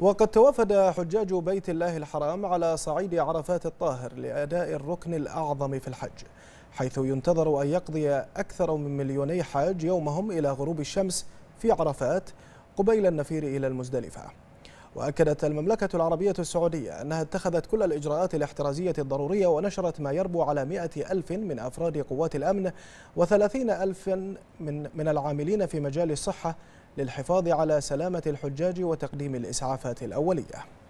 وقد توافد حجاج بيت الله الحرام على صعيد عرفات الطاهر لأداء الركن الأعظم في الحج حيث ينتظر أن يقضي أكثر من مليوني حاج يومهم إلى غروب الشمس في عرفات قبيل النفير إلى المزدلفة وأكدت المملكة العربية السعودية أنها اتخذت كل الإجراءات الاحترازية الضرورية ونشرت ما يربو على 100 ألف من أفراد قوات الأمن و30 ألف من, من العاملين في مجال الصحة للحفاظ على سلامة الحجاج وتقديم الإسعافات الأولية